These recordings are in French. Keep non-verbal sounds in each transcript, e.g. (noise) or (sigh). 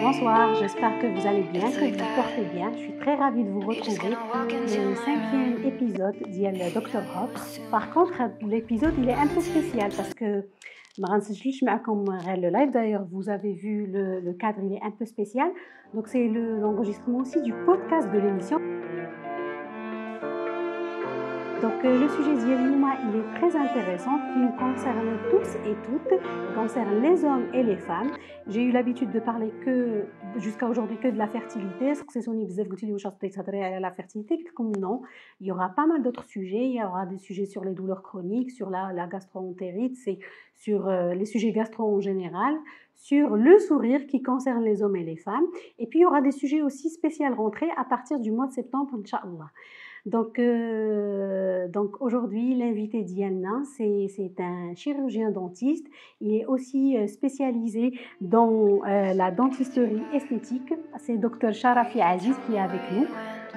Bonsoir, j'espère que vous allez bien, que vous portez bien. Je suis très ravie de vous retrouver le cinquième épisode d'IL Dr Hobbs. Par contre, l'épisode il est un peu spécial parce que le live d'ailleurs, vous avez vu le, cadre, il est un peu spécial. Donc c'est l'enregistrement aussi du podcast de l'émission. Donc euh, le sujet du il est très intéressant, il nous concerne tous et toutes, concerne les hommes et les femmes. J'ai eu l'habitude de parler que jusqu'à aujourd'hui que de la fertilité, que la fertilité comme non, il y aura pas mal d'autres sujets, il y aura des sujets sur les douleurs chroniques, sur la, la gastroentérite, sur euh, les sujets gastro en général, sur le sourire qui concerne les hommes et les femmes, et puis il y aura des sujets aussi spéciaux rentrés à partir du mois de septembre, Inch'Allah. Donc, euh, donc aujourd'hui, l'invité Diana, c'est un chirurgien dentiste. Il est aussi euh, spécialisé dans euh, la dentisterie esthétique. C'est Dr Sharafi Aziz qui est avec nous.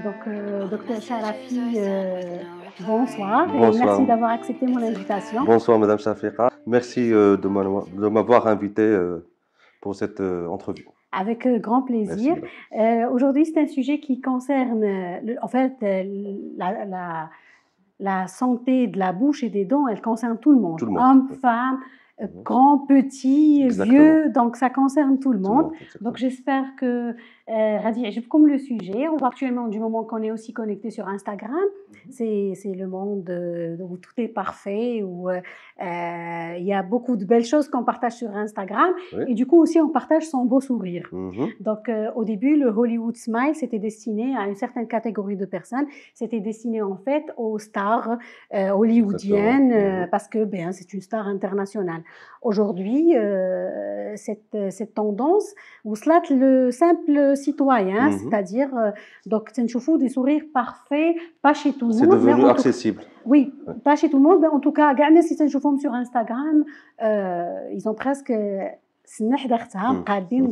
Donc, Dr Sharafi, bonsoir. bonsoir. merci d'avoir accepté mon invitation. Bonsoir, Madame Shafira. Merci de m'avoir invité pour cette entrevue. Avec euh, grand plaisir. Euh, aujourd'hui, c'est un sujet qui concerne, euh, en fait, la, santé de la bouche et des dents, elle concerne tout le monde, hommes, femmes, Mhm. Grand, petit, vieux, donc ça concerne tout le monde. donc j'espère que euh, comme le sujet. On voit actuellement, du moment qu'on est aussi connecté sur Instagram, mhm. c'est le monde euh, où tout est parfait, où euh, euh, il y a beaucoup de belles choses qu'on partage sur Instagram. Et du coup aussi, on partage son beau sourire. Mhm. Donc au début, le Hollywood Smile, c'était destiné à une certaine catégorie de personnes. C'était destiné en fait aux stars hollywoodiennes, parce que ben, c'est une star internationale. Aujourd'hui, euh, cette, tendance, ou cela le simple citoyen, mhm. c'est-à-dire, euh, donc, c'est des sourires parfaits, pas chez tout le monde. C'est devenu accessible. oui, pas chez tout le monde. En tout cas, regardez si sur Instagram, euh, ils ont presque mm. Mm. Mm.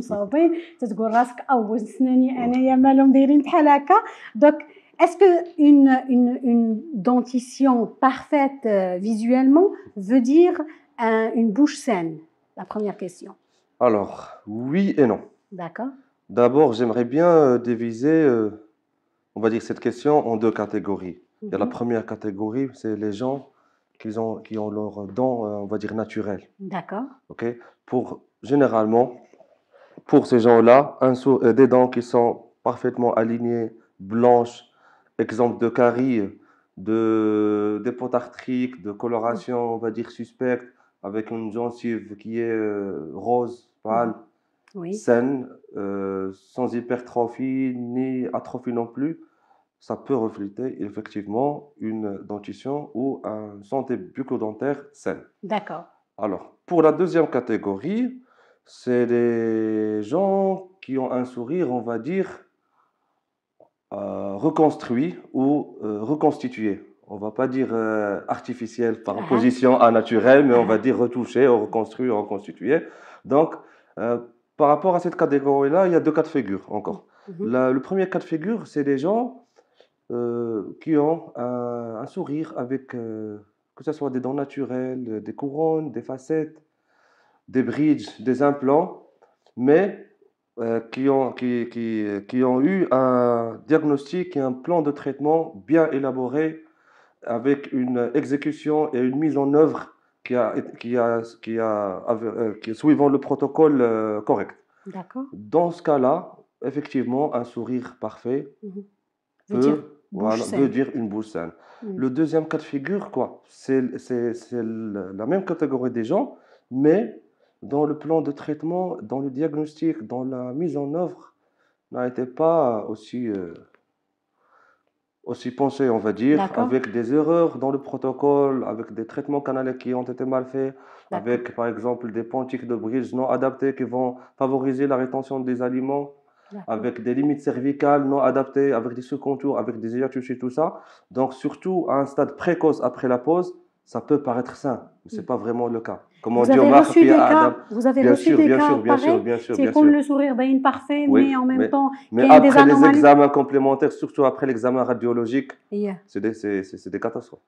donc Est-ce qu'une une, une, dentition parfaite visuellement veut dire une bouche saine La première question. Alors, oui et non. D'accord. D'abord, j'aimerais bien euh, diviser, euh, on va dire, cette question en deux catégories. la mhm. première catégorie, c'est les gens qui ont, qui ont leurs dents, euh, on va dire, naturelles. D'accord. OK Pour, généralement, pour ces gens-là, des dents qui sont parfaitement alignées, blanches, exemple de caries, de, des potartriques, de coloration, on va dire, suspecte, avec une gencive qui est euh, rose, pâle, mhm. saine, euh, sans hypertrophie ni atrophie non plus, ça peut refléter effectivement une dentition ou une santé bucco saine. D'accord. Alors, pour la deuxième catégorie, c'est les gens qui ont un sourire, on va dire, euh, reconstruit ou reconstitué on va pas dire euh, artificiel, par ah. opposition à naturel, mais on va dire retouché, reconstruit, reconstitué. Donc, euh, par rapport à cette catégorie-là, il y a deux cas de figure encore. Mhm. le premier cas de figure, c'est des gens euh, qui ont un, sourire avec, que ce soit des dents naturelles, des couronnes, des facettes, des bridges, des implants, mais qui, ont, qui, ont eu un diagnostic et un plan de traitement bien élaboré avec une exécution et une mise en œuvre qui a, qui a, qui a, euh, qui est suivant le protocole euh, correct. D'accord. Dans ce cas-là, effectivement, un sourire parfait mhm. peut, dire, veut dire une bouche saine. Mhm. Le deuxième cas de figure, quoi, c'est la même catégorie des gens, mais dans le plan de traitement, dans le diagnostic, dans la mise en œuvre, n'a été pas aussi euh, aussi pensé, on va dire, avec des erreurs dans le protocole, avec des traitements canalés qui ont été mal faits, avec par exemple des pontiques de brise non adaptés qui vont favoriser la rétention des aliments, avec des limites cervicales non adaptées, avec des sous-contours, avec des hiatus et tout ça. Donc surtout à un stade précoce après la pause, ça peut paraître sain, mais ce n'est mm. pas vraiment le cas vous, avez reçu des cas, vous avez bien reçu sûr, des bien cas sûr, bien sûr, bien sûr, C'est comme le sourire d'Aïn parfait, mais en même temps, mais il y a après des les examens complémentaires, surtout après l'examen radiologique, c'est des, des, catastrophes.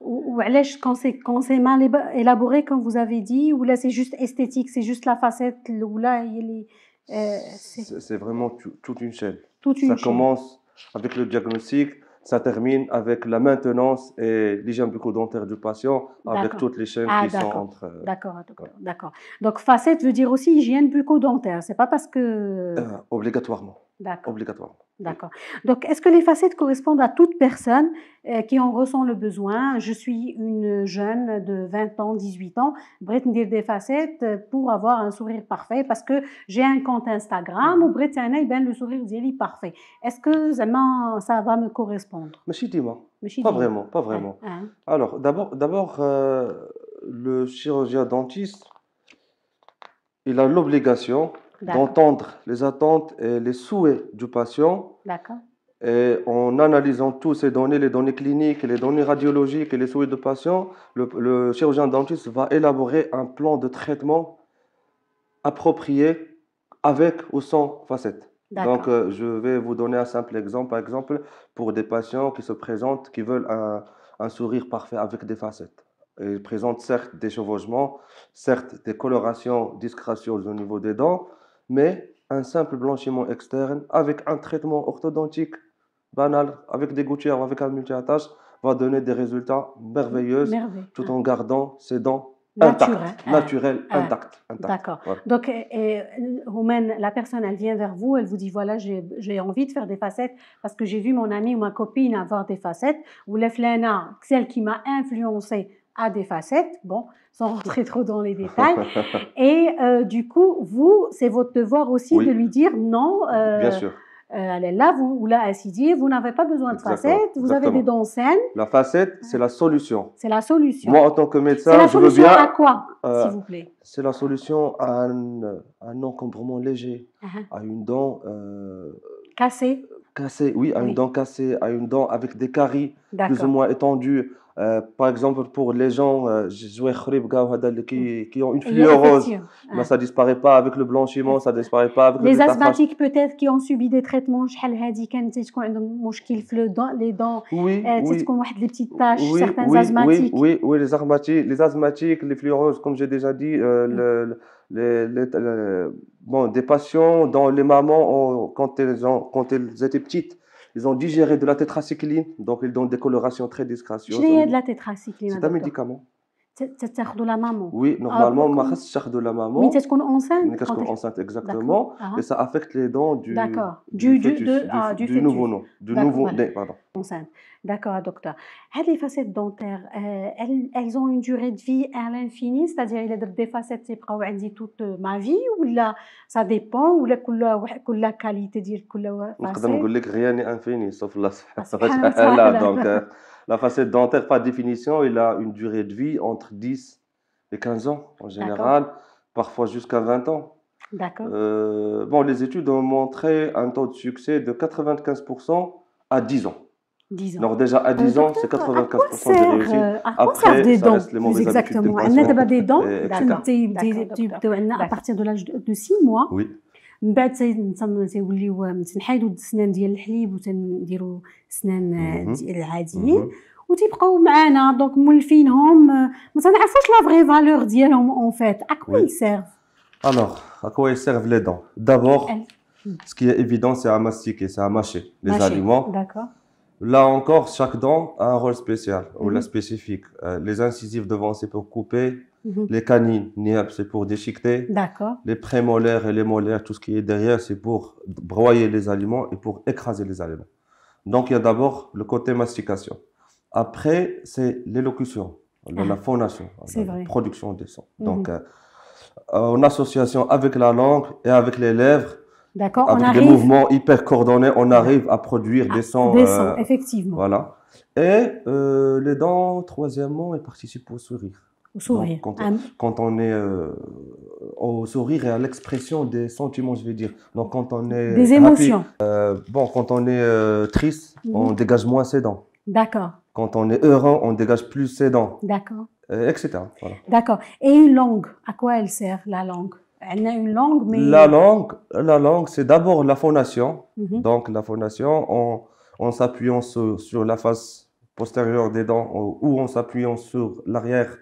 Ou, ou quand c'est mal élaboré, comme vous avez dit, ou là c'est juste esthétique, c'est juste la facette, ou là il est. Euh, c'est vraiment toute une chaîne. une Ça commence avec le diagnostic, ça termine avec la maintenance et l'hygiène bucco-dentaire du patient avec toutes les chaînes ah, qui sont entre. Euh, d'accord, d'accord. Donc facette veut dire aussi hygiène bucco-dentaire, c'est pas parce que. Euh, obligatoirement obligatoirement. D'accord. Donc, est-ce que les facettes correspondent à toute personne euh, qui en ressent le besoin Je suis une jeune de 20 ans, 18 ans, Brett me dire des facettes euh, pour avoir un sourire parfait parce que j'ai un compte Instagram ou Brett un ben le sourire d'Eli parfait. Est-ce que ça va me correspondre Mais si, dis-moi. Pas vraiment, pas vraiment. Hein, hein. Alors, d'abord, d'abord euh, le chirurgien dentiste, il a l'obligation d'entendre les attentes et les souhaits du patient. D'accord. Et en analysant toutes ces données, les données cliniques, les données radiologiques et les souhaits du patient, le, chirurgien dentiste va élaborer un plan de traitement approprié avec ou sans facettes. Donc, euh, je vais vous donner un simple exemple. Par exemple, pour des patients qui se présentent, qui veulent un, sourire parfait avec des facettes. ils présentent certes des chevauchements, certes des colorations discrétions au niveau des dents, mais un simple blanchiment externe avec un traitement orthodontique banal, avec des gouttières, avec un multi va donner des résultats merveilleux, tout en gardant ses dents naturelles, intactes. Ah. Ah. D'accord. Donc, et, Roumaine, la personne, elle vient vers vous, elle vous dit voilà, j'ai envie de faire des facettes parce que j'ai vu mon ami ou ma copine avoir des facettes. Ou l'Eflena, celle qui m'a influencée a des facettes, bon, sans rentrer trop dans les détails. (laughs) Et euh, du coup, vous, c'est votre devoir aussi de lui dire non. Euh, bien sûr. Euh, est là, vous, ou là, dit, vous n'avez pas besoin de facettes, vous avez des dents saines. La facette, c'est la solution. C'est la solution. Moi, en tant que médecin, je veux bien. à quoi, s'il vous plaît C'est la solution à un, encombrement léger, uh-huh. à une dent. cassée. Cassée, oui, à une dent cassée, à une dent avec des caries plus ou moins étendues, euh, par exemple, pour les gens, euh, qui, mm. qui ont une fluorose, ça mais ça disparaît pas avec le blanchiment, ça disparaît pas avec les asthmatiques peut-être qui ont subi des traitements, les dents, oui, euh, des petites taches, certains oui, asthmatiques. Oui, oui, les asthmatiques, les asthmatiques, les comme j'ai déjà dit, euh, mm. bon, des patients dont les mamans, quand, quand elles étaient petites, ils ont digéré de la tétracycline, donc ils donnent des colorations très discrètes. Je de la tétracycline. C'est un médicament. Euh, c'est la chère de la maman. Oui, normalement, c'est la chère de la maman. Mais c'est ce qu'on est c'est ce qu'on est enceinte, exactement. Uh-huh. Et ça affecte les dents du ah, du nouveau nez. D'accord, docteur. Les facettes dentaires, euh, elles ont une durée de vie à l'infini, c'est-à-dire y a des facettes toute ma vie, ou ça dépend, ou la qualité euh, Je ne facette te dire que rien n'est infini, sauf la (laughs) facette Elle (laughs) La facette dentaire, par définition, il a une durée de vie entre 10 et 15 ans en général, parfois jusqu'à 20 ans. D'accord. Euh, bon, les études ont montré un taux de succès de 95% à 10 ans. 10 ans. Alors déjà à 10 ans, c'est 95% de réussites. Euh, Après, des dents, exactement. habitudes. Exactement. des dents, à partir de l'âge de 6 mois. Oui. من بعد quoi تيوليو تنحايدوا السنان ديال الحليب سنان العاديين وتيبقاو معانا Ce qui est évident, c'est à mastiquer, c'est à mâcher les aliments. Là encore, chaque dent a un rôle spécial ou mhm. spécifique. Euh, les incisives devant, c'est pour couper. Mhm. Les canines, c'est pour déchiqueter. D'accord. Les prémolaires et les molaires, tout ce qui est derrière, c'est pour broyer les aliments et pour écraser les aliments. Donc, il y a d'abord le côté mastication. Après, c'est l'élocution, la phonation, ah. la production des sons. Mhm. Donc, euh, euh, en association avec la langue et avec les lèvres, avec on des mouvements hyper coordonnés, on arrive à produire des ah, sons. Des euh, sons, effectivement. Voilà. Et les dents, troisièmement, elles participent au sourire. Au sourire. quand, on, est euh, au sourire et à l'expression des sentiments, je veux dire. Donc, quand on est. Des émotions. Euh, bon, quand on est euh, triste, mhm. on dégage moins ses dents. D'accord. Quand on est heureux, on dégage plus ses dents. D'accord. etc. D'accord. Et une langue, à quoi elle sert, la langue elle a une langue, mais... La langue, la langue c'est d'abord la fondation. Mhm. Donc, la fondation, en, s'appuyant sur, sur, la face postérieure des dents ou en s'appuyant sur l'arrière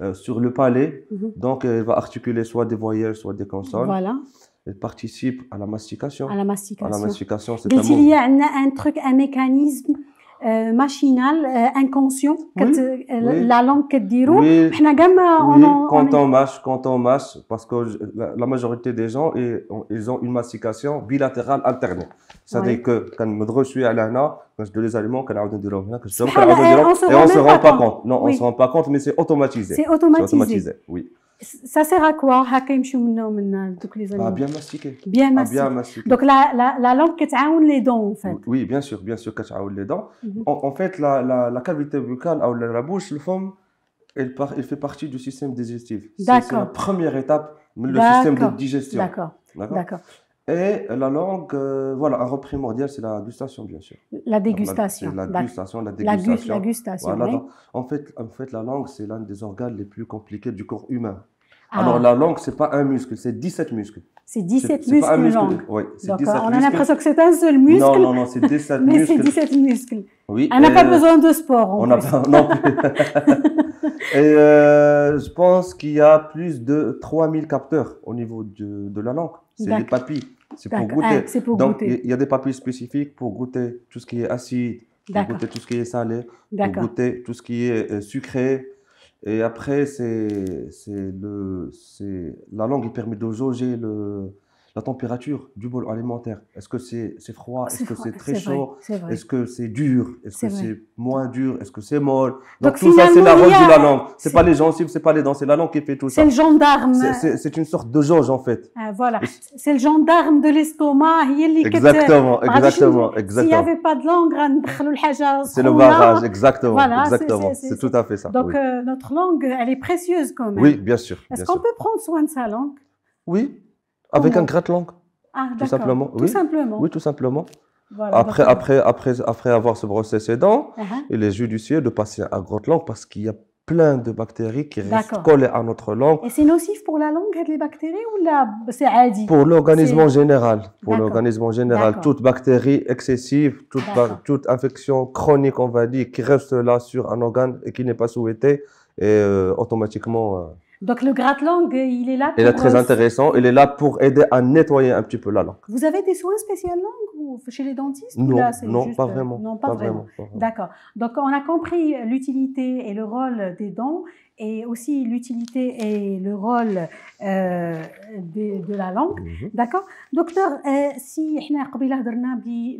euh, sur le palais. Mhm. Donc, elle va articuler soit des voyelles, soit des consonnes. Voilà. Elle participe à la mastication. À la mastication. À la mastication, c'est un, un truc, un mécanisme euh, machinal, euh, inconscient, euh, la langue que dirou. Oui, on, quand on, on mâche, quand on mâche, parce que la, majorité des gens, ils, ont une mastication bilatérale alternée. C'est-à-dire que quand je suis à l'ANA, quand je donne les aliments, quand je donne des quand je et on ne se rend pas compte. Non, on ne se rend pas compte, mais c'est automatisé. C'est automatisé. automatisé. Oui ça sert à quoi euh, les bah, bien mastiquer. bien ah, mastiquer. donc la la langue qui t'aune les dents en fait oui bien sûr bien sûr qui t'aune les dents mhm. en fait la cavité buccale la bouche le il fait partie du système digestif c'est la première étape du système de digestion d'accord d'accord et la langue, euh, voilà, un rôle primordial, c'est la gustation, bien sûr. La dégustation. La, gustation, la dégustation. en, en fait, la langue, c'est l'un des organes les plus compliqués du corps humain. Ah. Alors la langue, ce n'est pas un muscle, c'est 17 muscles. C'est 17 muscles pas langue. Oui, c'est 17 on a l'impression que c'est un seul muscle. Non, non, non, c'est 17 mais muscles. Mais c'est 17 muscles. Oui. On n'a pas euh, besoin de sport. En on n'a pas, non plus. (laughs) et euh, je pense qu'il y a plus de 3000 capteurs au niveau de, la langue. C'est des papilles. C'est pour goûter. Ah, Donc, il y a des papilles spécifiques pour goûter tout ce qui est acide, pour goûter tout ce qui est salé, pour goûter tout ce qui est euh, sucré. Et après, c'est, c'est, le, c'est la langue permet de jauger le, la température du bol alimentaire. Est-ce que c'est froid Est-ce que c'est très chaud Est-ce que c'est dur Est-ce que c'est moins dur Est-ce que c'est molle Donc, tout ça, c'est la langue de la langue. C'est pas les gencives, c'est pas les dents, c'est la langue qui fait tout ça. C'est le gendarme. C'est une sorte de jauge en fait. Ah, voilà, c'est le gendarme de l'estomac. Exactement, exactement, exactement. S'il n'y avait pas de langue, c'est le barrage, exactement, voilà, exactement. C'est tout à fait ça. Donc euh, notre langue, elle est précieuse quand même. Oui, bien sûr. Est-ce qu'on peut prendre soin de sa langue Oui, avec un gratte-langue. Ah, tout simplement. Tout oui. simplement. Oui, tout simplement. après, après, après, après avoir se brossé ses dents, il est judicieux de passer à gratte-langue parce qu'il y a plein de bactéries qui restent collées à notre langue. Et c'est nocif pour la langue, les bactéries, ou la... c'est adi Pour l'organisme en général. Pour l'organisme en général. Toute bactérie excessive, toute, infection chronique, on va dire, qui reste là sur un organe et qui n'est pas souhaité, et euh, automatiquement... Euh, donc le gratte-langue, euh, il est là pour... Il est très euh, intéressant. Il est là pour aider à nettoyer un petit peu la langue. Vous avez des soins spéciaux langue chez les dentistes Non, pas vraiment, non, pas, vraiment. D'accord. Donc on a compris l'utilité et le rôle des dents et aussi l'utilité et le rôle euh, de, de, la langue. Mhm. D'accord Docteur, euh, si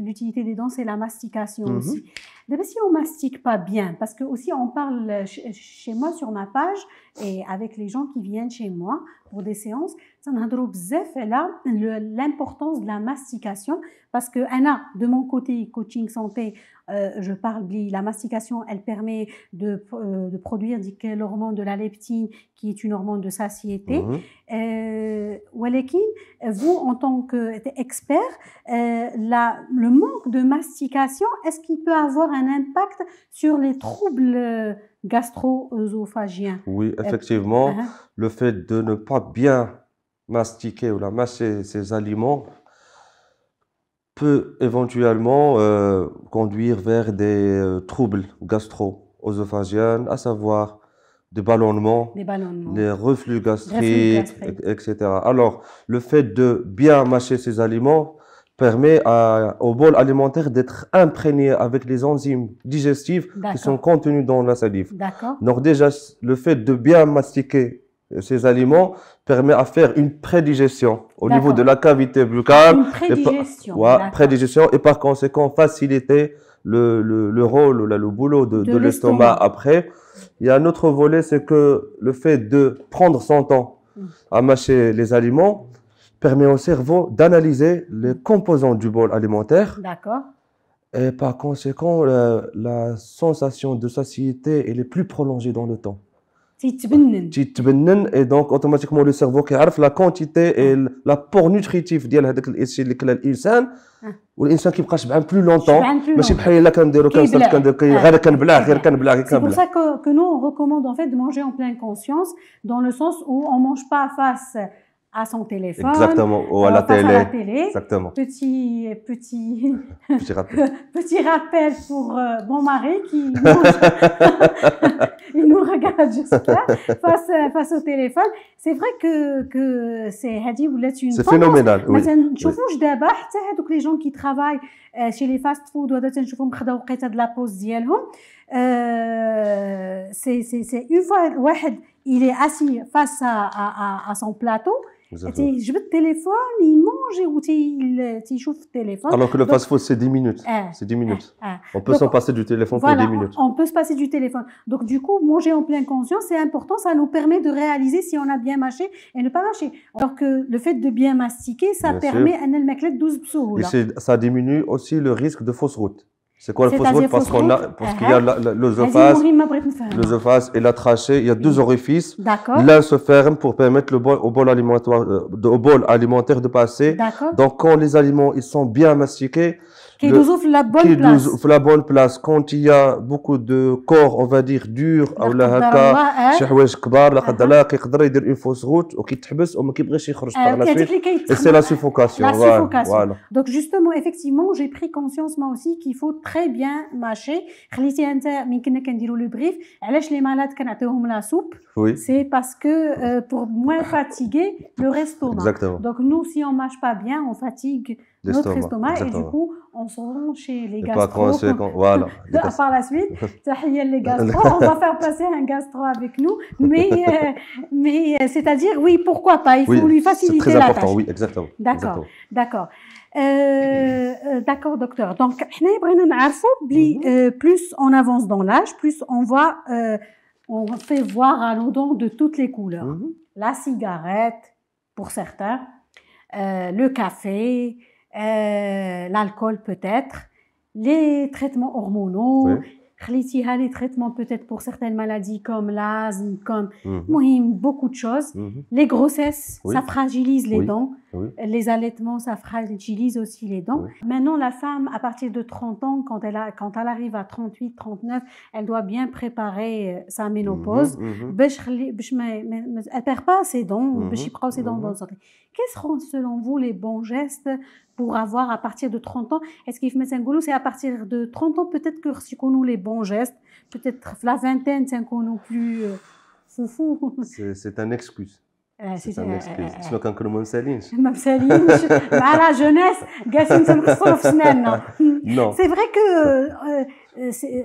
l'utilité des dents, c'est la mastication mhm. aussi. Eh si on mastique pas bien, parce que aussi on parle chez moi sur ma page et avec les gens qui viennent chez moi pour des séances, là, l'importance de la mastication parce que a, de mon côté coaching santé euh, je parle de la mastication elle permet de, euh, produire l'hormone de la leptine qui est une hormone de satiété mm vous en tant qu'expert le manque de mastication est-ce qu'il peut avoir un impact sur les troubles gastro-œsophagiens oui effectivement uh-huh. le fait de ne pas bien mastiquer ou la mâcher ces aliments peut éventuellement euh, conduire vers des euh, troubles gastro-œsophagiens, à savoir des ballonnements, des, reflux gastriques, etc. Alors, le fait de bien mâcher ces aliments permet au bol alimentaire d'être imprégné avec les enzymes digestives qui sont contenues dans la salive. Donc déjà, le fait de bien mastiquer ces aliments permettent à faire une prédigestion au niveau de la cavité buccale. Une prédigestion. Et par, prédigestion et par conséquent faciliter le, rôle, le, le, boulot de, l'estomac après. Il y a un autre volet, c'est que le fait de prendre son temps mm. à mâcher les aliments permet au cerveau d'analyser les composants du bol alimentaire. D'accord. Et par conséquent, la, sensation de satiété, est est plus prolongée dans le temps et donc automatiquement le cerveau la quantité et ah. la nutritif que ah. plus longtemps ah. pleine conscience, dans le sens où on ne mange pleine face à son téléphone, exactement, ou à, la télé. à la télé. Exactement. Petit petit (laughs) petit rappel, (laughs) petit rappel pour euh, mon mari qui (laughs) il nous regarde juste là face euh, face au téléphone. C'est vrai que que c'est هذه ولات une C'est phénoménal. Hein. Oui. مثلا نشوفوش دابا حتى هذوك لي جون كي ترافاي شي لي فاست فود وهذا تنشوفهم خداو وقيته د لابوز ديالهم une fois, سي واحد il est assis face à, à, à, à son plateau تيجبد التليفون يمونجي تيشوف téléphone. alors que le fast food c'est 10 minutes ah, c'est 10 minutes ah, ah. on peut s'en passer du téléphone pour 10 minutes on, peut se passer du téléphone donc du coup manger en pleine conscience c'est important ça nous permet de réaliser si on a bien mâché et ne pas mâcher alors que le fait de bien mastiquer ça permet un le 12 et ça diminue aussi le risque de fausse route c'est quoi le fausse route Parce qu'il y a uh-huh. l'œsophage et la trachée, il y a deux orifices. L'un se ferme pour permettre le bol, au, bol alimentaire, euh, bol alimentaire de passer. Donc, quand les aliments ils sont bien mastiqués, qui nous offre la bonne place. Qui nous offre la bonne place. Quand il y a beaucoup de corps, on va dire, durs, ou la haka, شي حوايج كبار qui قدر الله كيقدر faire une فوس غوت وكيتحبس qui كيبغيش ou qui لا سويت. سي لا c'est La suffocation. Voilà. Donc justement, effectivement, j'ai pris conscience moi aussi qu'il faut très bien mâcher. خليتي انت من كنا كنديروا لو بريف les malades, مالاد كنعطيوهم لا la Oui. C'est parce que euh, pour moins fatiguer le restaurant. (laughs) Exactement. Donc nous si on mâche pas bien, on fatigue notre estomac. Et du coup, on se rend chez les gastro. (laughs) Voilà. à la suite, les gastro, (laughs) on va faire passer un gastro avec nous. Mais, euh, mais euh, c'est-à-dire, oui, pourquoi pas Il faut lui faciliter très la important, tâche. Oui, exactement. D'accord, d'accord. Euh, d'accord, docteur. Donc, mhm. plus on avance dans l'âge, plus on voit, on fait voir à nos de toutes les couleurs. Mhm. La cigarette, pour certains, le café, euh, l'alcool peut-être, les traitements hormonaux, oui. les traitements peut-être pour certaines maladies comme l'asthme, comme mhm. beaucoup de choses. Mhm. Les grossesses, ça fragilise les dents. Les allaitements, ça fragilise aussi les dents. Maintenant, la femme, à partir de 30 ans, quand elle, a, quand elle arrive à 38, 39, elle doit bien préparer euh, sa mhm. ménopause. Elle ne perd pas ses dents. quels Quels seront, selon vous, les bons gestes pour avoir à partir de 30 ans. Est-ce qu'il faut mettre un c'est à partir de 30 ans peut-être que si on les bons gestes, peut-être la vingtaine, c'est qu'on plus euh, foufou. C'est un excuse. Euh, c'est un euh, excuse. Sinon, quand on saline. À la jeunesse, Non. c'est vrai que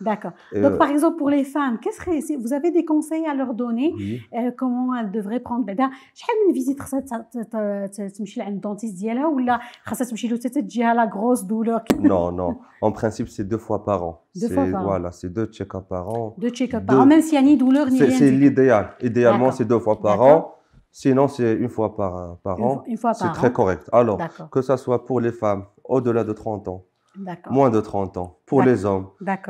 D'accord. Donc, par exemple, pour les femmes, qu'est-ce que vous avez des conseils à leur donner euh, Comment elles devraient prendre بعدا ben, sais une visite à un dentiste, hein, ou ديالها ولا خاصها تمشي له حتى تجيها la grosse douleur Non, non. En principe, c'est deux fois par an. Deux fois par an. Voilà, c'est deux check-up par an. Deux check-up par an, même s'il n'y a ni douleur ni rien. C'est l'idéal. Idéalement, c'est deux fois par an. Sinon, c'est une fois par, an. Une fois par an. C'est très correct. Alors, que ça soit pour les femmes au-delà de 30 ans, moins de 30 ans, pour les hommes,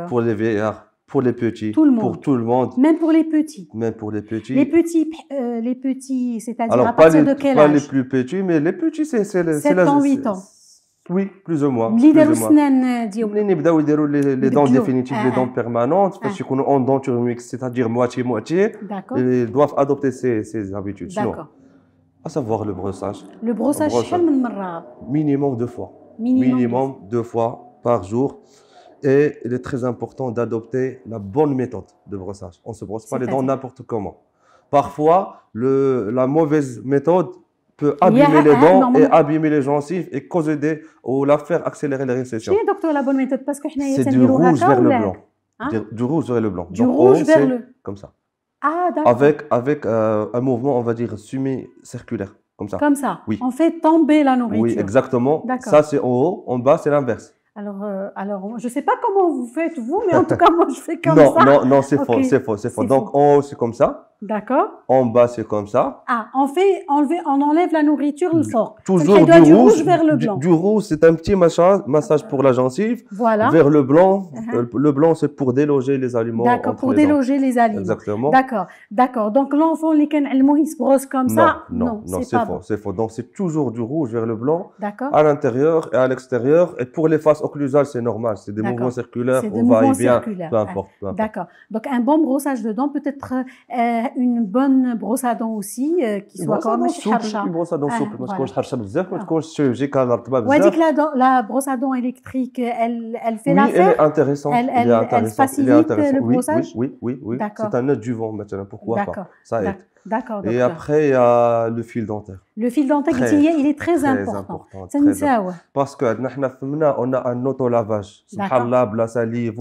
pour les vieillards, pour les petits, pour tout le monde. Même pour les petits. Même pour les petits. Les petits, euh, les petits c'est-à-dire à partir de quel âge Pas les plus petits, mais les petits, c'est la... 7 ans, 8 ans. Oui, plus ou moins. Euh, les dents définitives, ah, les ah. dents permanentes, parce ah. qu'on en denture mixte, c'est-à-dire moitié-moitié. Ils doivent adopter ces, ces habitudes. À savoir Le brossage, le brossage. minimum deux fois minimum, deux fois par jour. Et il est très important d'adopter la bonne méthode de brossage. On ne se brosse pas les dents n'importe comment. Parfois, le, la mauvaise méthode peut abîmer les dents et abîmer les gencives et causer des ou la faire accélérer les récessions. docteur la bonne méthode parce que c'est hein? du rouge vers le blanc. Du rouge vers le blanc. Du rouge vers le comme ça. Ah, avec avec euh, un mouvement on va dire semi circulaire. Comme ça. Comme ça. Oui. On fait tomber la nourriture. Oui, exactement. Ça, c'est en haut. En bas, c'est l'inverse. Alors, euh, alors, je ne sais pas comment vous faites, vous, mais en (laughs) tout cas, moi, je fais comme ça. Non, non, c'est faux, c'est faux, c'est faux. Donc, en haut, c'est comme ça. D'accord. En bas, c'est comme ça. Ah, on fait enlever, on enlève la nourriture, le sort. Toujours du, rouge, vers le blanc. Du, rouge, c'est un petit massage, pour la gencive. Voilà. Vers le blanc, uh-huh. euh, le blanc, c'est pour déloger les aliments. D'accord, pour déloger les aliments. Exactement. D'accord, d'accord. Donc l'enfant, les il se brosse comme ça. Non, non, c'est faux, c'est faux. Donc c'est toujours du rouge vers le blanc. D'accord. À l'intérieur et à l'extérieur. Et pour les faces occlusales, c'est normal. C'est des mouvements circulaires. on mouvements va circulaires. Bien, peu importe. D'accord. Donc un bon brossage de dents peut être. Euh, une bonne brosse à dents aussi euh, qui soit quand même souple. une brosse à dents ah, souple parce que je بزاف quand تكونش شيرجيكال رطبه que la la brosse à dents électrique elle elle fait Oui, elle est intéressante elle elle, facilite le brossage oui oui oui, oui. c'est un du adjuvant maintenant pourquoi pas ça aide D'accord. Et après, il y a le fil dentaire. Le fil dentaire, très, il est très, très important. important très important. Parce que nous, on a un auto-lavage. Subhanallah, la salive,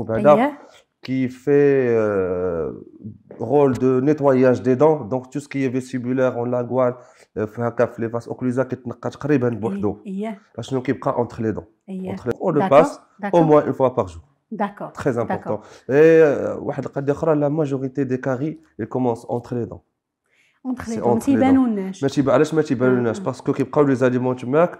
qui fait le euh, rôle de nettoyage des dents. Donc, tout ce qui est vestibulaire en langue, euh, fait les vases occlusaux qui sont très bien pour l'eau. qui entre les dents. On le passe au moins une fois par jour. D'accord. Très important. Et euh, la majorité des caries, elles commencent entre les dents. Entre les dents. Entre les dents. Mm, mm. Parce que quand les aliments, tu marques,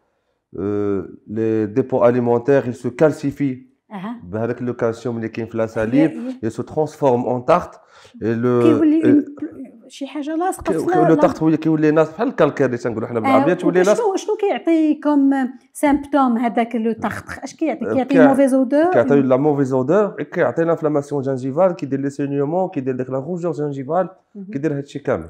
les dépôts alimentaires ils se calcifient avec le calcium qui la salive ils se transforment en tarte et le شي حاجه لاصقه في ولا تحت qui كيولي ناس بحال الكالكير اللي تنقولوا حنا بالعربيه تولي ناس شنو شنو كيعطي كوم سيمبتوم هذاك لو اش كيعطي كيعطي موفيز اودور كيعطي لا موفيز اودور كيعطي جانجيفال كيدير لي سينيومون كيدير ديك لا روجور كامل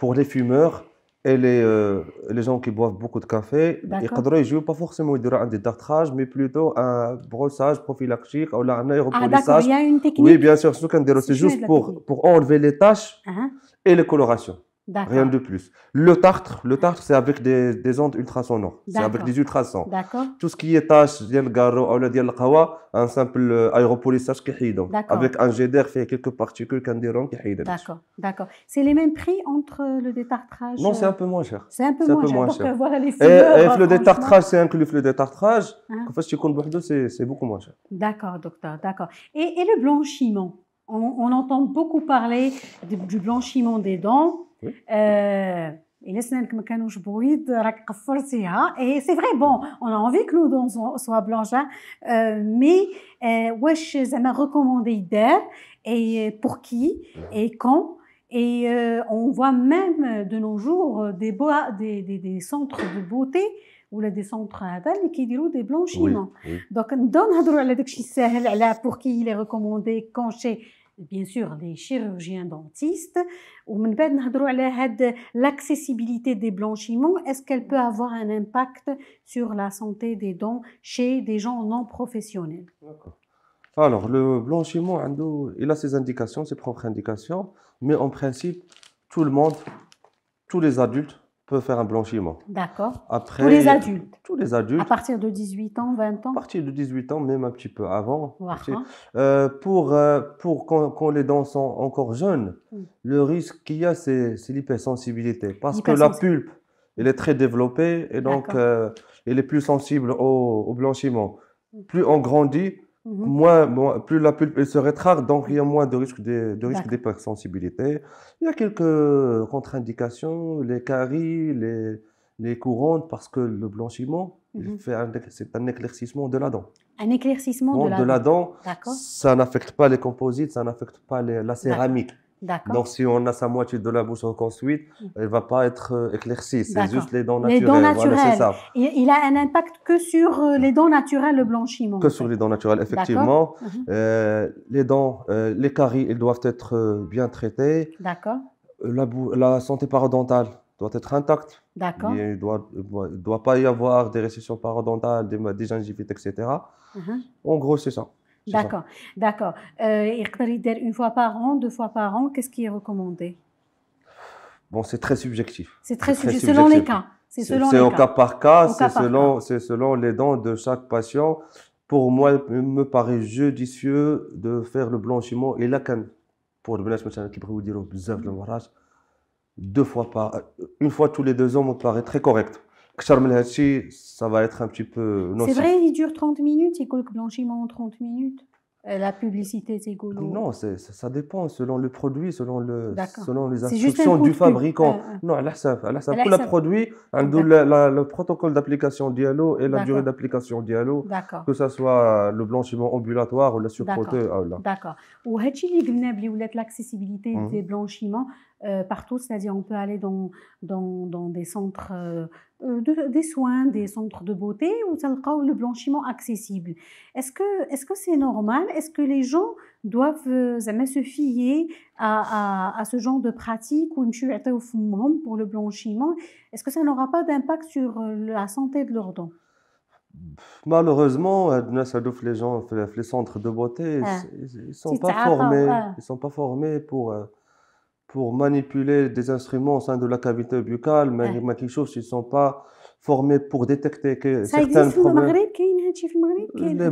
pour les fumeurs et les, euh, les gens qui boivent beaucoup de café, ils ne pas forcément un détartrage, mais plutôt un brossage prophylactique ou un polissage. Ah, il y a une technique. Oui, bien sûr, c'est juste pour, pour enlever les taches uh-huh. et les colorations. Rien de plus. Le tartre, le tartre c'est avec des, des ondes ultrasonores. C'est avec des ultrasons. Tout ce qui est tâche, un simple euh, aéropolissage qui hide. Avec un jet d'air fait quelques particules qui qui D'accord, d'accord. C'est les mêmes prix entre euh, le détartrage Non, c'est euh, un peu moins cher. C'est un peu moins, cher. et, le détartrage, c'est inclus le détartrage. Hein? En c'est beaucoup moins cher. D'accord, docteur, d'accord. Et, le blanchiment on, on entend beaucoup parler du blanchiment des dents. Euh, euh, et c'est vrai, bon, on a envie que l'eau soit blanche, hein. euh, mais, euh, ou est-ce ça m'a recommandé d'elle? Et pour qui? Et quand? Et, on voit même de nos jours des des, des, centres de beauté, ou là, des centres là qui diront des blanchiments. Donc, on donne à l'adresse, c'est ça, là, pour qui il est recommandé, quand chez bien sûr les chirurgiens dentistes l'accessibilité des blanchiments est-ce qu'elle peut avoir un impact sur la santé des dents chez des gens non professionnels alors le blanchiment il a ses indications ses propres indications mais en principe tout le monde tous les adultes peut faire un blanchiment. D'accord. Après, les adultes Tous les adultes. À partir de 18 ans, 20 ans À partir de 18 ans, même un petit peu avant. Euh, pour euh, pour quand, les dents sont encore jeunes, hmm. le risque qu'il y a, c'est l'hypersensibilité. Parce que la pulpe, elle est très développée et donc euh, elle est plus sensible au, blanchiment. Hmm. Plus on grandit, Mmh plus la pulpe se rétracte, donc il y a moins de risque de, de risque d'hypersensibilité. Il y a quelques contre-indications, les caries, les, les courantes, parce que le blanchiment, mmh c'est un éclaircissement de la dent. Un éclaircissement de, la... dent. Ça n'affecte pas les composites, ça n'affecte pas la céramique. Donc, si on a sa moitié de la bouche reconstruite, elle ne va pas être euh, éclaircie. C'est juste les dents naturelles. Les dents naturelles. ça. Il, a un impact que sur euh, mm. les dents naturelles, le blanchiment. Que sur les dents naturelles, effectivement. Mm-hmm. Euh, les dents, les caries, elles doivent être bien traitées. D'accord. La, la santé parodontale doit être intacte. D'accord. Il ne doit, doit, pas y avoir des récessions parodontales, des, gingivites, etc. Mm-hmm. En gros, c'est ça. D'accord, d'accord. Euh, une fois par an, deux fois par an, qu'est-ce qui est recommandé Bon, c'est très subjectif. C'est très, subjectif, selon les cas. C'est au cas par cas, c'est selon, selon les dents de chaque patient. Pour moi, il me paraît judicieux de faire le blanchiment et la canne. Pour le blanchiment, ménage qui vous dire mhm. deux fois par, euh, une fois tous les deux ans, me paraît très correct ça va être un petit peu. C'est vrai, il dure 30 minutes, c'est le blanchiment en 30 minutes euh, la publicité, c'est Non, ça dépend selon le produit, selon, le, selon les instructions du fabricant. Ah, ah. non, là, ça, là, ça, pour le produit, le protocole d'application d'IALO et la durée d'application d'IALO, que ce soit le blanchiment ambulatoire ou la surproté. D'accord. Ou l'accessibilité mhm. des blanchiments, euh, partout, c'est-à-dire on peut aller dans, dans, des centres euh, euh, de, des soins, des mm. centres de beauté où le blanchiment accessible. Est-ce que c'est -ce c'est normal Est-ce que les gens doivent jamais se fier à, à, ce genre de pratique ou pour le blanchiment Est-ce que ça n'aura pas d'impact sur la santé de leurs dents Malheureusement, les gens, les centres de beauté, ah. ils ne sont, pas formés, ah. ils sont pas formés pour pour manipuler des instruments au sein de la cavité buccale, mais ouais. quelque chose, ils ne sont pas formés pour détecter que ça certains problèmes. Les ils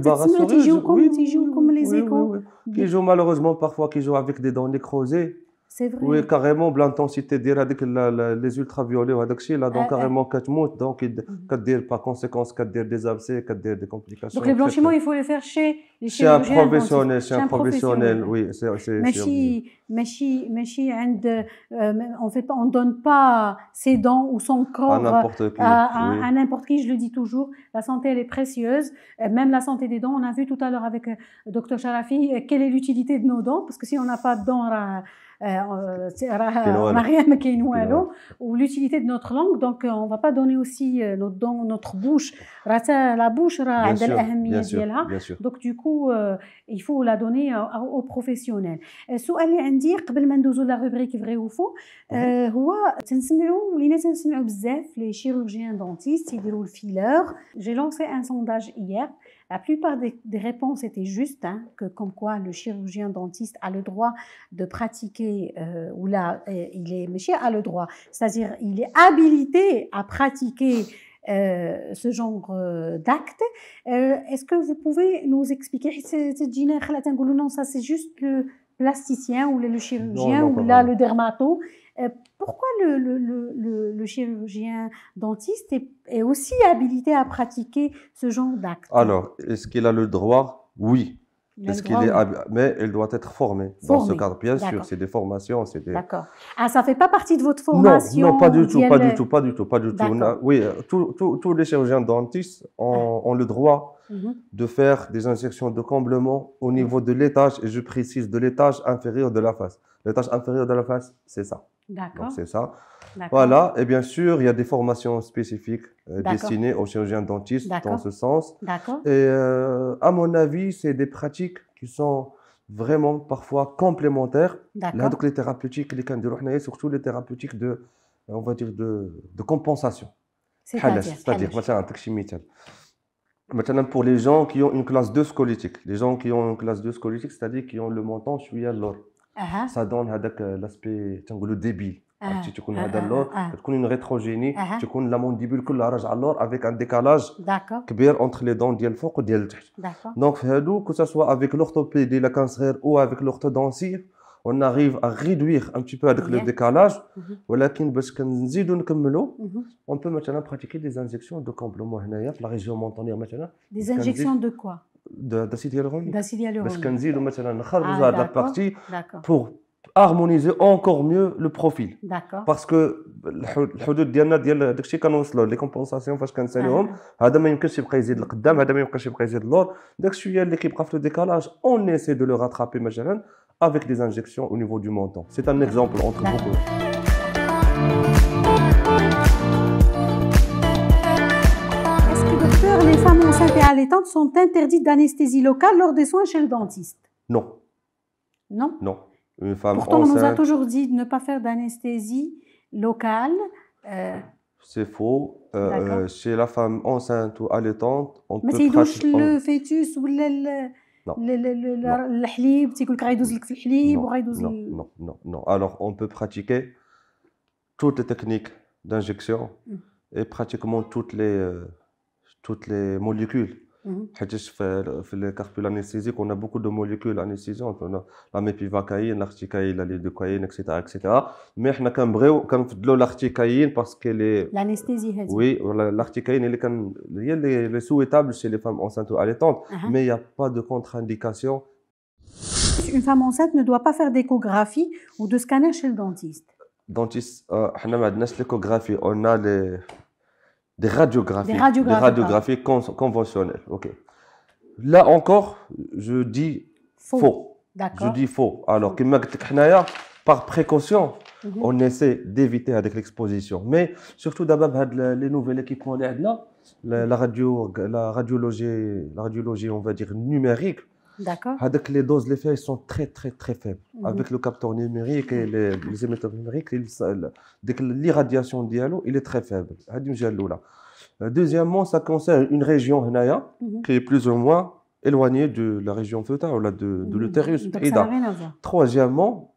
oui, comme les échos. qui jouent malheureusement parfois, qui jouent avec des dents nécrosées. C'est vrai. Oui, carrément, l'intensité dire avec les ultraviolets il a là, donc ah, ah. carrément 4 mois, donc mhm. par conséquence, des abcès, des complications. Donc le blanchiment, il faut le faire chez Chez un professionnel, chez un professionnel, oui. Mais si, hein, euh, en fait, on ne donne pas ses dents ou son corps euh, à n'importe qui. je le dis toujours, la santé, elle est précieuse, même la santé des dents. On a vu tout à l'heure avec euh, Dr Sharafi quelle est l'utilité de nos dents, parce que si on n'a pas de dents, euh, Mariam ou l'utilité de notre langue. Donc, euh, on ne va pas donner aussi euh, notre, dans notre bouche. La bouche, donc du coup, il faut la donner aux professionnels. السؤال اللي عندي قبل ما ندوزو لا rubrique vrai ou faux هو تنسمعوا mhm. dentistes تنسمعوا بزاف dentistes شيروجيان J'ai lancé un sondage hier. La plupart des, réponses étaient justes, hein, que comme quoi le chirurgien dentiste a le droit de pratiquer, euh, ou là, euh, il est, monsieur a le droit, c'est-à-dire il est habilité à pratiquer euh, ce genre euh, d'acte. Est-ce que vous pouvez nous expliquer Non, ça c'est juste le plasticien ou le chirurgien ou là le dermato. Euh, pourquoi le, chirurgien dentiste est, aussi habilité à pratiquer ce genre d'acte Alors, est-ce qu'il a le droit Oui. est-ce qu'il est mais il doit être formé, dans ce cadre, bien sûr. C'est des formations, D'accord. Ah, ça fait pas partie de votre formation Non, pas du tout, pas du tout, pas du tout, pas du tout. oui, euh, tous les chirurgiens dentistes ont, ah. le droit mhm. de faire des injections de comblement au niveau mhm. de l'étage, et je précise, de l'étage inférieur de la face. L'étage inférieur de la face, c'est ça. D'accord. C'est ça. Voilà. Et bien sûr, il y a des formations spécifiques euh, destinées aux chirurgiens dentistes dans ce sens. D'accord. Et euh, à mon avis, c'est des pratiques qui sont vraiment parfois complémentaires. Là, donc les thérapeutiques, les c'est surtout les thérapeutiques de, on va dire, de, compensation. C'est-à-dire, Maintenant, pour les gens qui ont une classe 2 scolétique, les gens qui ont une classe 2 scolytique, c'est-à-dire qui ont le montant, je suis à l'or. سا سادون هذاك لاسبي تنقولوا ديبيل عرفتي تكون هذا اللور تكون اون ريتروجيني تكون لا مونديبول كلها راجعه اللور افيك ان ديكالاج كبير اونتخ لي دون ديال الفوق وديال التحت دونك في هادو كو سوا افيك لوغتوبيدي الا كان صغير او افيك دونسيف on arrive à réduire un petit peu avec le décalage, mm-hmm. mm-hmm. on peut maintenant pratiquer des injections de dans la région maintenant. Des injections de quoi D'acide hyaluronique. D'acide hyaluronique. Parce maintenant, ah, la partie pour harmoniser encore mieux le profil. D'accord. Parce que les compensations, ديال داكشي les les كومبونساسيون pas avec des injections au niveau du menton. C'est un exemple entre beaucoup. Est-ce que, docteur, les femmes enceintes et allaitantes sont interdites d'anesthésie locale lors des soins chez le dentiste Non. Non Non. Pourtant, on nous a toujours dit de ne pas faire d'anesthésie locale. Euh, c'est faux. Euh, euh, chez la femme enceinte ou allaitante, on peut pratiquer... Mais c'est le fœtus ou le... Non. Non, non. Alors, on peut pratiquer toutes les techniques d'injection mm. et pratiquement toutes les, euh, toutes les molécules. في الكاربول anesthésique, on a beaucoup de molécules anesthésiantes. On la mépivacaïne, l'articaïne, la lidocaïne, etc., Mais on a quand même l'articaïne parce qu'elle est. L'anesthésie, Oui, l'articaïne, est souhaitable chez les femmes enceintes ou allaitantes, uh-huh. mais il n'y a pas de contre-indication. Une femme enceinte ne doit pas faire d'échographie ou de scanner chez le dentiste. Dentiste, euh, on a l'échographie, on a les. Des radiographies. Des radiographies, conventionnelles. OK. Là encore, je dis faux. Je dis faux. Alors, que par précaution, mhm. on essaie d'éviter avec l'exposition. Mais surtout d'abord, les nouvelles qui la, radio, la, radiologie, la radiologie, on va dire numérique, D'accord. Les doses, les faits, sont très, très, très faibles. Mhm. Avec le capteur numérique et les, émetteurs numériques, l'irradiation dialo, il est très faible. Euh, deuxièmement, ça concerne une région, mhm. qui est plus ou moins éloignée de la région là de, de mhm. l'utérus. Troisièmement,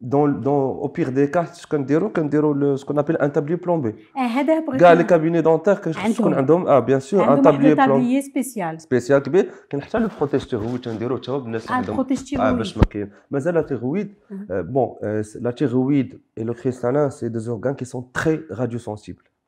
dans, dans, au pire des cas, ce qu'on ce qu'on appelle un tablier plombé. Eh, Gars, les cabinets dentaires, ce qu'on a, ah, bien sûr, un tablier plombé. Un tablier spécial. Spécial, qui est, qu'on le protège thyroïde, un déro, tu vois, ah, un protège ah, thyroïde. Mais la thyroïde, mhm. euh, bon, euh, la thyroïde et le cristallin, c'est des organes qui sont très radiosensibles.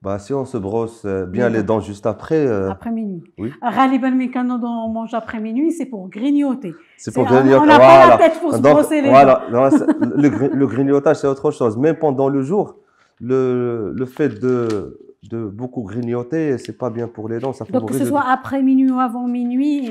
Bah, si on se brosse euh, bien les dents juste après. Euh, après minuit. Oui. Ah, Raliban on mange après minuit, c'est pour grignoter. C'est pour grignoter. On pas la se brosser les dents. Voilà, (laughs) le, grignotage, c'est autre chose. Même pendant le jour, le, fait de, de beaucoup grignoter, c'est pas bien pour les dents. Donc, que ce soit après minuit ou avant minuit,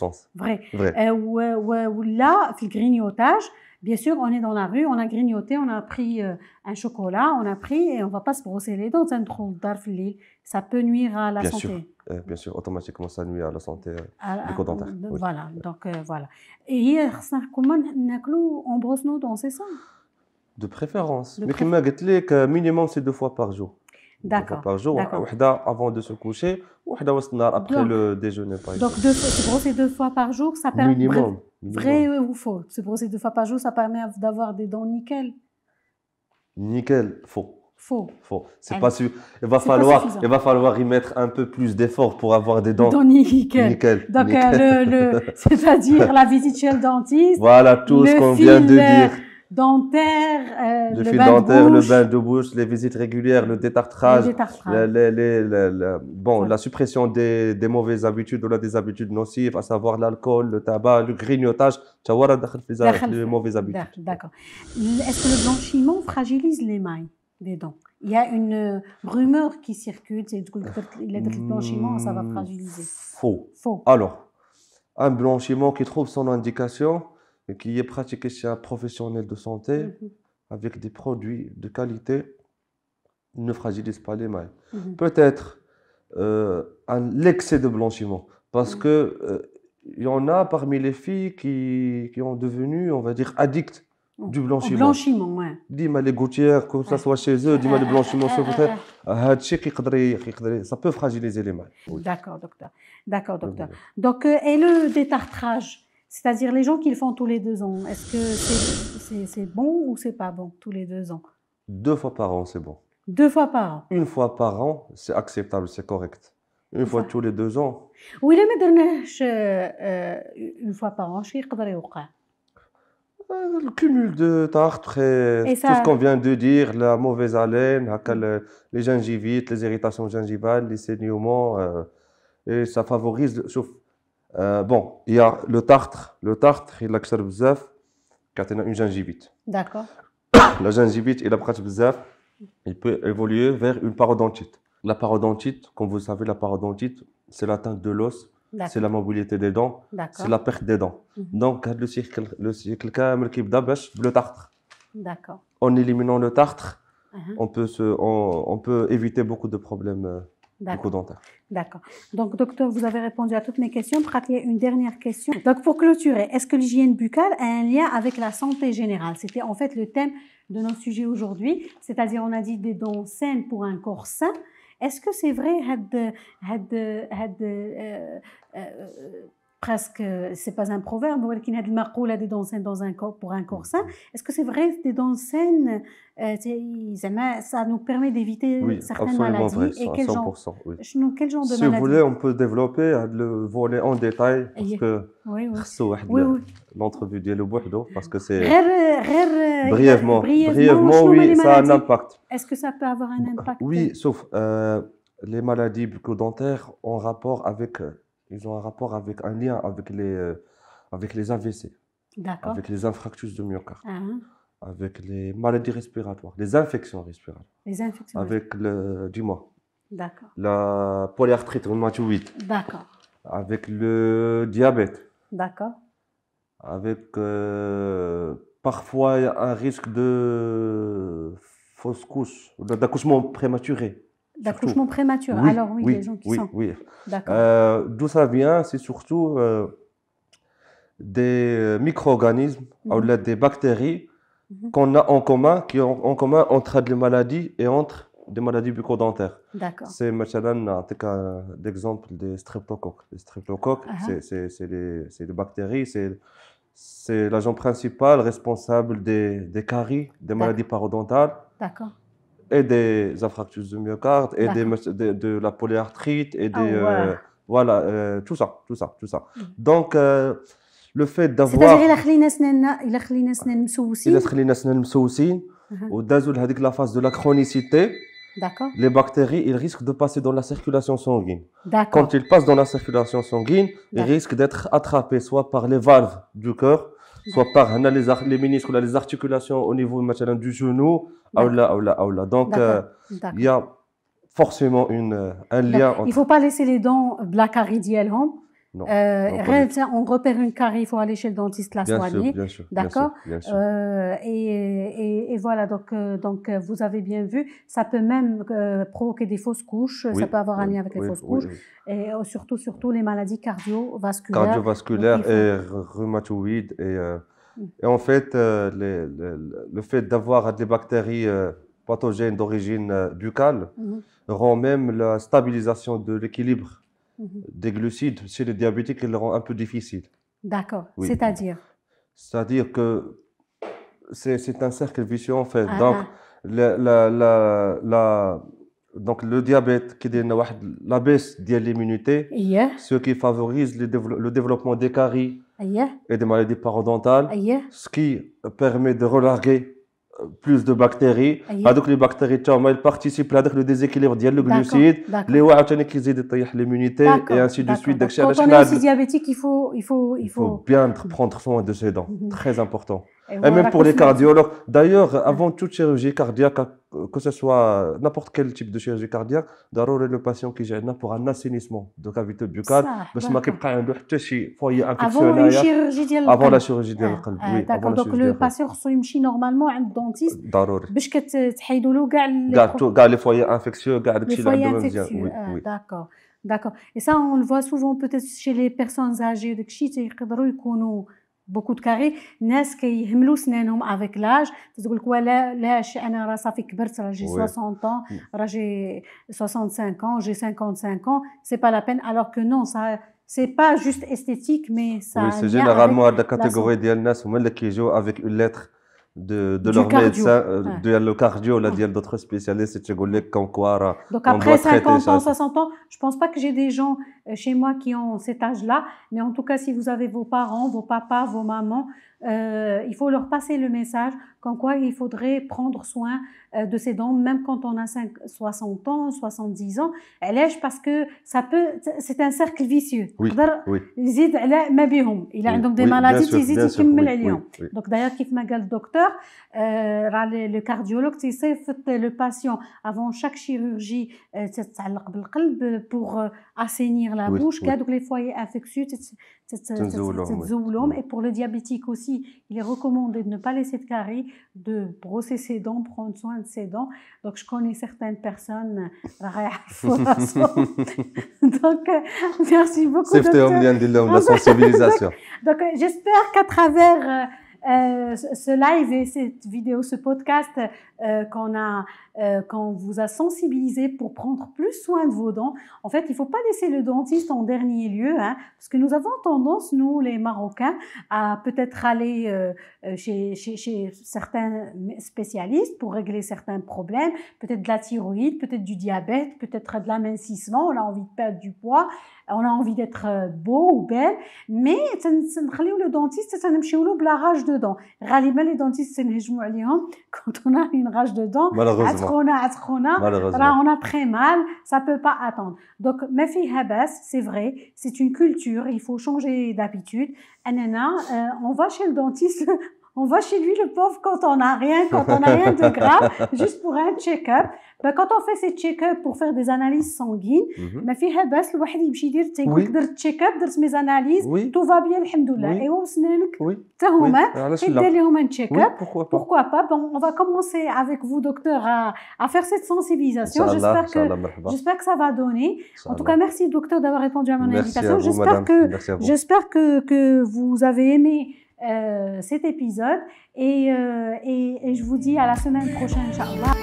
Vrai. Euh, euh, euh, là, le grignotage, bien sûr, on est dans la rue, on a grignoté, on a pris un chocolat, on a pris et on va pas se brosser les dents. Hein, ça peut nuire à la bien santé. Sûr. bien sûr, automatiquement, ça nuit à la santé du dentaire. Voilà, donc voilà. Et hier, comment on brosse nos dents, c'est ça De préférence. Mais Mais me comme je minimum, c'est deux fois par jour. D'accord. Par jour, avant de se coucher, après le déjeuner, par Donc, deux, se brosser deux fois par jour, ça permet. Minimum. Vrai ou faux Se brosser deux fois par jour, ça permet d'avoir des dents nickel Nickel, faux. Faux. Faux. C'est pas su... Il va falloir, il va falloir y mettre un peu plus d'efforts pour avoir des dents. nickel. nickel. Donc, euh, le, le (laughs) c'est-à-dire la visite chez le dentiste. Voilà tout ce qu'on vient de dire dentaire, euh, le, bain dentaire de bouche, le bain de bouche, les visites régulières, le détartrage, la suppression des, mauvaises habitudes ou des habitudes nocives, à savoir l'alcool, le tabac, le grignotage, les mauvaises habitudes. D'accord. Est-ce que le blanchiment fragilise les mailles des dents il y a une rumeur qui circule, c'est que le blanchiment, ça va hmm, fragiliser. Faux. Alors, un blanchiment qui trouve son indication, qui est pratiqué chez un professionnel de santé mm-hmm. avec des produits de qualité ne fragilise pas les mailles. Mm-hmm. Peut-être euh, un l'excès de blanchiment, parce mm. que euh, il y en a parmi les filles qui, qui ont devenu, on va dire, addictes oh, du blanchiment. blanchiment, ouais. Dis-moi les gouttières, que ça soit chez eux, dis-moi le blanchiment peut (laughs) ah, ah, Ça peut fragiliser les mains. D'accord, docteur. D'accord, docteur. Donc, euh, et le détartrage c'est-à-dire les gens qui le font tous les deux ans. Est-ce que c'est bon ou c'est pas bon tous les deux ans Deux fois par an, c'est bon. Deux fois par an Une fois par an, c'est acceptable, c'est correct. Une fois tous les deux ans. Oui, mais euh, euh, une fois par an, je euh, le cumul de tartre tout ce qu'on vient de dire, la mauvaise haleine, les gingivites, les irritations gingivales, les saignements, et ça favorise, sauf euh, bon, il y a le tartre. Le tartre, il a bzaf, quand une gingivite. D'accord. (coughs) La gingivite, il a bzaf, il peut évoluer vers une parodontite. La parodontite, comme vous savez, la parodontite, c'est l'atteinte de l'os, c'est la mobilité des dents, c'est la perte des dents. Mm Donc, le cycle, le cycle le tartre. D'accord. En éliminant le tartre, uh-huh. on, peut se, on peut éviter beaucoup de problèmes. Euh, dentaire D'accord. Donc, docteur, vous avez répondu à toutes mes questions. Pratiquez une dernière question. Donc, pour clôturer, est-ce que l'hygiène buccale a un lien avec la santé générale C'était en fait le thème de nos sujets aujourd'hui. C'est-à-dire, on a dit des dons saines pour un corps sain. Est-ce que c'est vrai, euh, euh, presque, c'est pas un proverbe, mais il y a des danses dans pour un corps sain. Est-ce que c'est vrai des danses euh, saines Ça nous permet d'éviter oui, certaines maladies vrai, et quel 100%, quel genre de Si vous voulez, on peut développer le volet en détail parce que oui, oui. l'entrevue de le parce que c'est brièvement, brièvement, oui, ça a un impact. Est-ce que ça peut avoir un impact Oui, sauf euh, les maladies bucco-dentaires en rapport avec euh, ils ont un rapport avec un lien avec les, euh, avec les AVC, avec les infractus de myocarde, ah. avec les maladies respiratoires, les infections respiratoires. Avec le, dis-moi. La polyarthrite rhumatoïde. D'accord. Avec le diabète. D'accord. Avec euh, parfois un risque de fausse couche, d'accouchement prématuré. D'accouchement prématuré. Alors oui, les gens qui oui, sont. Oui. D'accord. Euh, d'où ça vient C'est surtout euh, des micro-organismes, mhm. au des bactéries mhm. qu'on a en commun, qui ont en commun entre les maladies et entre des maladies bucco-dentaires. D'accord. C'est, en tout cas, d'exemple des streptocoques. Les streptocoques, ah ah. c'est des, bactéries, c'est c'est l'agent principal responsable des, des caries, des maladies parodontales. D'accord et des infractus de myocarde, et des, de, la polyarthrite, et des. Ah, euh, voilà, euh, tout ça, tout ça, tout ça. Mm. Donc, euh, le fait d'avoir. C'est-à-dire, uh-huh. la phase de la chronicité, les bactéries, ils risquent de passer dans la circulation sanguine. Quand ils passent dans la circulation sanguine, ils risquent d'être attrapés soit par les valves du cœur, soit par les, ministres ou les articulations au niveau maintenant, du genou, ou là, ou là, Donc, euh, il y a forcément une, euh, un lien. Il ne faut pas laisser les dents blacaridielles, hein euh, on repère une carie, il faut aller chez le dentiste la soigner. D'accord et, voilà, donc, euh, donc euh, vous avez bien vu, ça peut même provoquer des fausses couches, ça peut avoir un lien avec les fausses couches, et surtout, surtout les maladies cardiovasculaires. Cardiovasculaires et rhumatoïdes. Mmh. Et, en fait, le fait d'avoir des bactéries pathogènes d'origine buccale mmh. rend même la stabilisation de l'équilibre Mhm. des glucides chez les diabétiques ils le rend un peu difficile. D'accord. C'est-à-dire C'est-à-dire que c'est un cercle vicieux en fait. Ah, ah. donc, le diabète qui donne la baisse de l'immunité, ce qui favorise le, développement des caries et des maladies parodontales, ce qui permet de relarguer plus de bactéries. Ah, donc les bactéries, elles participent à le déséquilibre du le glucide, les oaxygenes qui visent à détailler l'immunité et ainsi de suite. Mais si diabétique, il faut bien prendre soin de ses dents. Mhm. Très important. Et, même pour les cardiologues. D'ailleurs, avant toute chirurgie cardiaque, que ce soit n'importe quel type de chirurgie cardiaque, d'abord, le patient qui gêne pour un assainissement de cavité buccale, parce qu'il y a un foyer infectieux. Hein, avant la chirurgie du cœur. Ah, oui, ah, D'accord, donc le patient reçoit normalement un dentiste. D'abord. Parce les foyer infectieux, les foyers infectieux. Ah, d'accord. D'accord. Et ça, on le voit souvent peut-être chez les personnes âgées, qui peuvent être beaucoup de caries, n'est-ce qu'il y a un homme avec l'âge parce que l'âge, ça fait que j'ai 60 ans, j'ai 65 ans, j'ai 55 ans, ce n'est pas la peine. Alors que non, ce n'est pas juste esthétique, mais ça Oui C'est généralement la catégorie des gens qui jouent avec une lettre de, de leur cardio. médecin, euh, de ouais. le cardio, là, d'autres spécialistes, et tu Donc après 50 ans, 60 ans, je pense pas que j'ai des gens euh, chez moi qui ont cet âge-là, mais en tout cas, si vous avez vos parents, vos papas, vos mamans, euh, il faut leur passer le message qu'en quoi il faudrait prendre soin euh, de ses dents, même quand on a 60 ans, 70 ans. Parce que ça peut, c'est un cercle vicieux. Oui, Il a donc des maladies qui Donc d'ailleurs, qui fait euh, le docteur, le cardiologue, le patient avant chaque chirurgie euh, pour assainir la bouche, donc les foyers infectieux, et pour le diabétique aussi, il est recommandé de ne pas laisser de caries, de brosser ses dents, prendre soin de ses dons. Donc, je connais certaines personnes. Euh, (laughs) (laughs) donc, euh, merci beaucoup. (laughs) sensibilisation. Donc, j'espère qu'à travers euh, euh, ce live et cette vidéo, ce podcast euh, qu'on a, euh, qu'on vous a sensibilisé pour prendre plus soin de vos dents. En fait, il ne faut pas laisser le dentiste en dernier lieu, hein, parce que nous avons tendance, nous les Marocains, à peut-être aller chez, chez, chez, certains spécialistes pour régler certains problèmes, peut-être de la thyroïde, peut-être du diabète, peut-être de l'amincissement, on a envie de perdre du poids on a envie d'être euh, beau ou belle, mais le dentiste, ça la rage de dents. les dentistes, quand on a une rage de dents, on a très mal, ça ne peut pas attendre. Donc, ma fille c'est vrai, c'est une culture, il faut changer d'habitude. Euh, on va chez le dentiste on va chez lui, le pauvre, quand on n'a rien, quand on n'a rien de (laughs) grave, juste pour un check-up. Ben, quand on fait ces check-up pour faire des analyses sanguines, il y a que des الحمد لله on va commencer avec vous docteur à, faire cette sensibilisation j'espère que j'espère que ça va donner en tout cas merci docteur d'avoir répondu à mon invitation j'espère que j'espère que vous avez aimé euh, cet épisode et, euh, et, et, je vous dis à la semaine prochaine, Inch'Allah.